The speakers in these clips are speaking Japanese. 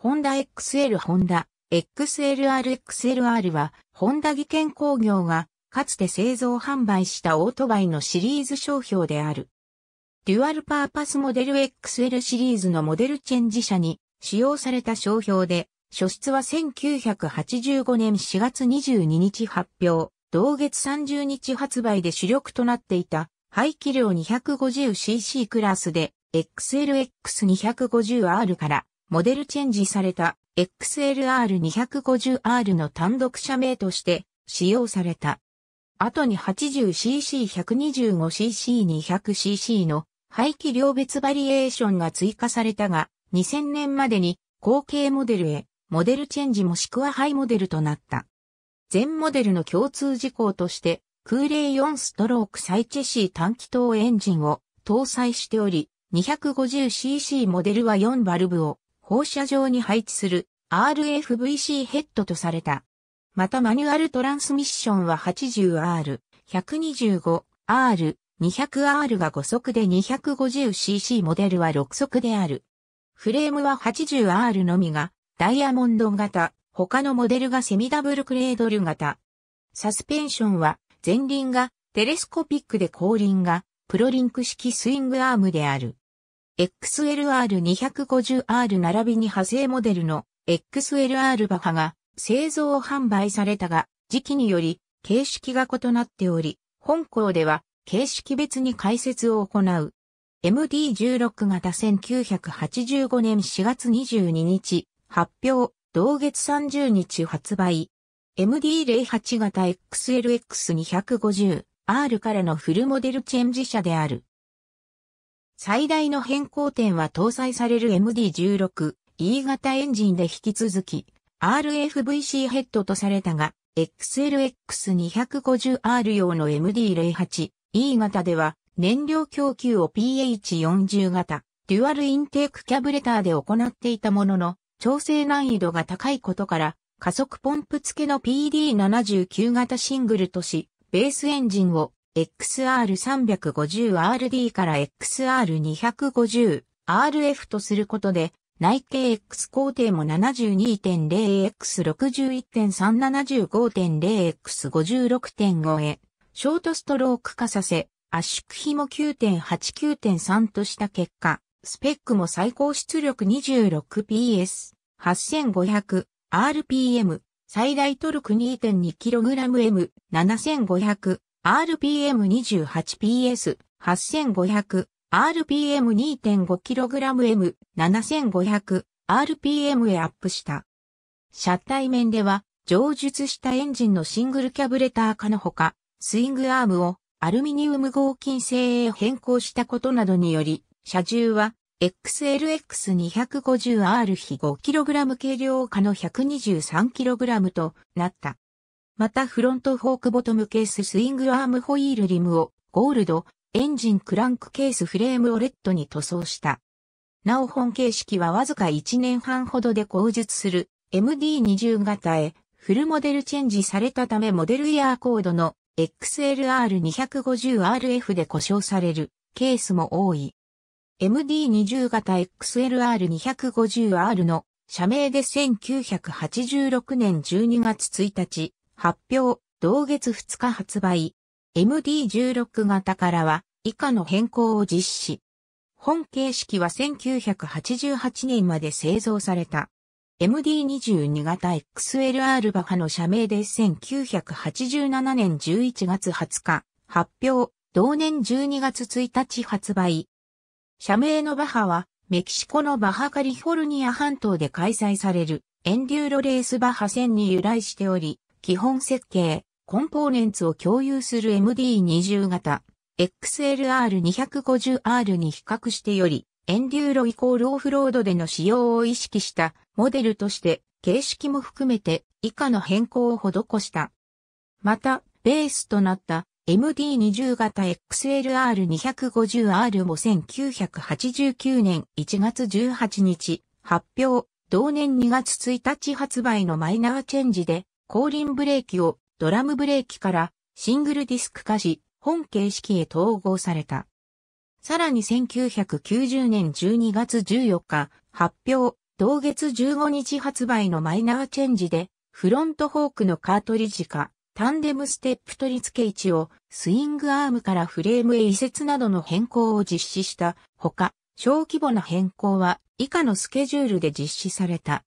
ホンダ XL ホンダ XLRXLR は、ホンダ技研工業が、かつて製造販売したオートバイのシリーズ商標である。デュアルパーパスモデル XL シリーズのモデルチェンジ車に使用された商標で、初出は1985年4月22日発表、同月30日発売で主力となっていた、排気量 250cc クラスで、XLX250R からモデルチェンジされた XLR250R の単独車名として使用された。後に 80cc125cc200cc の排気量別バリエーションが追加されたが、2000年までに後継モデルへモデルチェンジもしくはハイモデルとなった。全モデルの共通事項として、空冷4ストロークサイチェシー短気筒エンジンを搭載しており、250cc モデルは4バルブを、放射状に配置する RFVC ヘッドとされた。またマニュアルトランスミッションは 80R、125R、200R が5速で 250cc モデルは6速である。フレームは 80R のみがダイヤモンド型、他のモデルがセミダブルクレードル型。サスペンションは前輪がテレスコピックで後輪がプロリンク式スイングアームである。XLR250R 並びに派生モデルの XLR バハが製造販売されたが、時期により形式が異なっており、本校では形式別に解説を行う。MD16 型1985年4月22日発表、同月30日発売。MD08 型 XLX250R からのフルモデルチェンジ車である。最大の変更点は搭載される MD16E 型エンジンで引き続き RFVC ヘッドとされたが XLX250R 用の MD08E 型では燃料供給を PH40 型デュアルインテークキャブレターで行っていたものの調整難易度が高いことから加速ポンプ付けの PD79 型シングルとしベースエンジンを XR350RD から XR250RF とすることで、内径 X 工程も 72.0X61.375.0X56.5 へ、ショートストローク化させ、圧縮比も9.8-9.3とした結果、スペックも最高出力 26PS、8500、RPM、最大トルク 2.2kgM、7500、RPM28PS 8500 RPM2.5kgM 7500 RPM へアップした。車体面では、上述したエンジンのシングルキャブレター化のほか、スイングアームをアルミニウム合金製へ変更したことなどにより、車重は XLX250R 比 5kg 軽量化の 123kg となった。またフロントフォークボトムケーススイングアームホイールリムをゴールド、エンジンクランクケースフレームをレッドに塗装した。なお本形式はわずか1年半ほどで口述する MD20 型へフルモデルチェンジされたためモデルイヤーコードの XLR250RF で故障されるケースも多い。MD20 型 XLR250R の社名で1986年12月1日、発表、同月2日発売。MD16 型からは以下の変更を実施。本形式は1988年まで製造された。MD22 型 XLR バハの社名で1987年11月20日発表、同年12月1日発売。社名のバハはメキシコのバハカリフォルニア半島で開催されるエンデューロレースバハ戦に由来しており、基本設計、コンポーネンツを共有する MD20 型 XLR250R に比較してより、エンデューロイコールオフロードでの使用を意識したモデルとして形式も含めて以下の変更を施した。また、ベースとなった MD20 型 XLR250R も1989年1月18日発表、同年2月1日発売のマイナーチェンジで後輪ブレーキをドラムブレーキからシングルディスク化し、本形式へ統合された。さらに1990年12月14日発表、同月15日発売のマイナーチェンジで、フロントホークのカートリッジ化、タンデムステップ取り付け位置をスイングアームからフレームへ移設などの変更を実施したほか、小規模な変更は以下のスケジュールで実施された。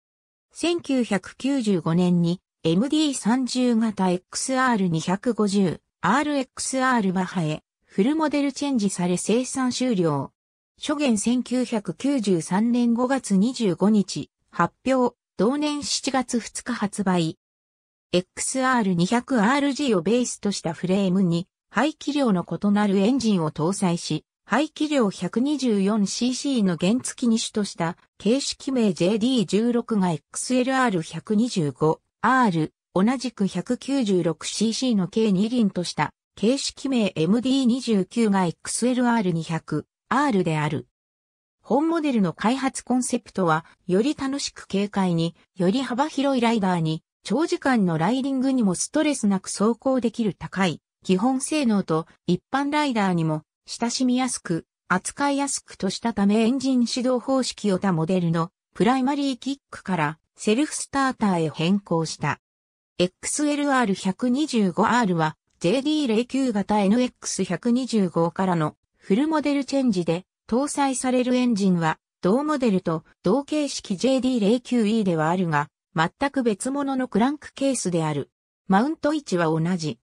1995年に MD30 型 XR250、RXR バハへ、フルモデルチェンジされ生産終了。初言1993年5月25日、発表、同年7月2日発売。XR200RG をベースとしたフレームに、排気量の異なるエンジンを搭載し、排気量 124cc の原付き機種とした、形式名 JD16 が XLR125、R、同じく 196cc の計2輪とした形式名 MD29 が XLR200、R である。本モデルの開発コンセプトは、より楽しく軽快に、より幅広いライダーに、長時間のライディングにもストレスなく走行できる高い、基本性能と一般ライダーにも親しみやすく、扱いやすくとしたためエンジン指導方式をたモデルのプライマリーキックからセルフスターターへ変更した。XLR125R は JD09 型 NX125 からのフルモデルチェンジで搭載されるエンジンは同モデルと同形式 JD09E ではあるが全く別物のクランクケースである。マウント位置は同じ。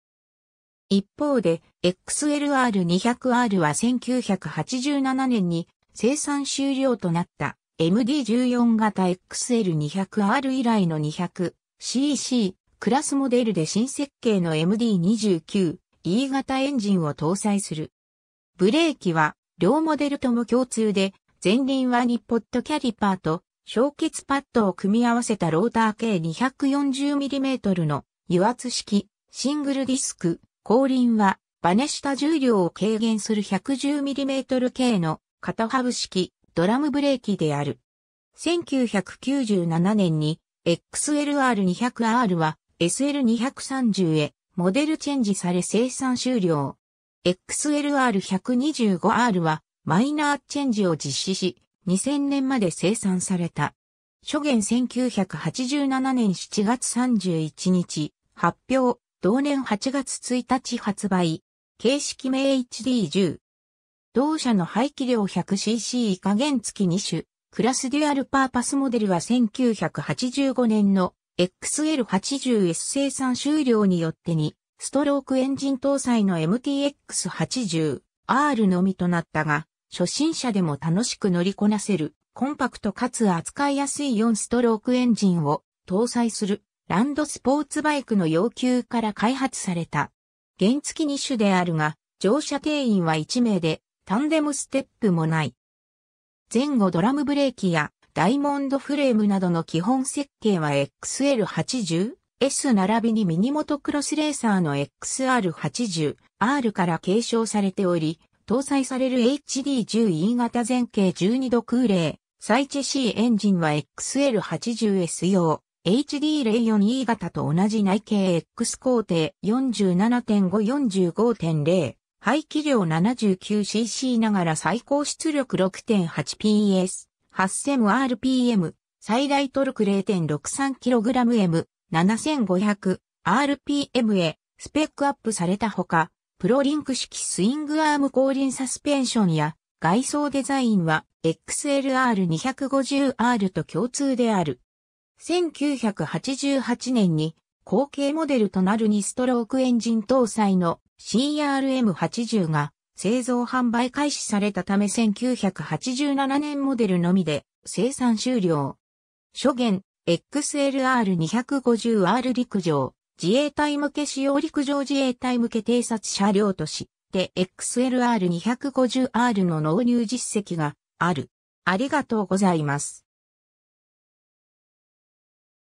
一方で XLR200R は1987年に生産終了となった。MD14 型 XL200R 以来の 200cc クラスモデルで新設計の MD29E 型エンジンを搭載する。ブレーキは両モデルとも共通で前輪はニッポットキャリパーと小結パッドを組み合わせたローター計 240mm の油圧式シングルディスク、後輪はバネ下重量を軽減する 110mm 系の肩ハブ式ドラムブレーキである。1997年に XLR200R は SL230 へモデルチェンジされ生産終了。XLR125R はマイナーチェンジを実施し、2000年まで生産された。初言1987年7月31日、発表、同年8月1日発売。形式名 HD10、同社の排気量 100cc 以下原付2種、クラスデュアルパーパスモデルは1985年の XL80S 生産終了によってに、ストロークエンジン搭載の MTX80R のみとなったが、初心者でも楽しく乗りこなせる、コンパクトかつ扱いやすい4ストロークエンジンを搭載するランドスポーツバイクの要求から開発された。原付2種であるが、乗車定員は1名で、タンデムステップもない。前後ドラムブレーキやダイモンドフレームなどの基本設計は XL80、S 並びにミニモトクロスレーサーの XR80、R から継承されており、搭載される HD10E 型前傾12度空冷、サイチェ C エンジンは XL80S 用、HD04E 型と同じ内径 X 工程47.545.0排気量 79cc ながら最高出力 6.8PS、8000rpm、最大トルク 0.63kgm、7500rpm へスペックアップされたほか、プロリンク式スイングアーム後輪サスペンションや外装デザインは XLR250R と共通である。1988年に後継モデルとなる2ストロークエンジン搭載の CRM80 が製造販売開始されたため1987年モデルのみで生産終了。初言 XLR250R 陸上、自衛隊向け使用陸上自衛隊向け偵察車両として XLR250R の納入実績がある。ありがとうございます。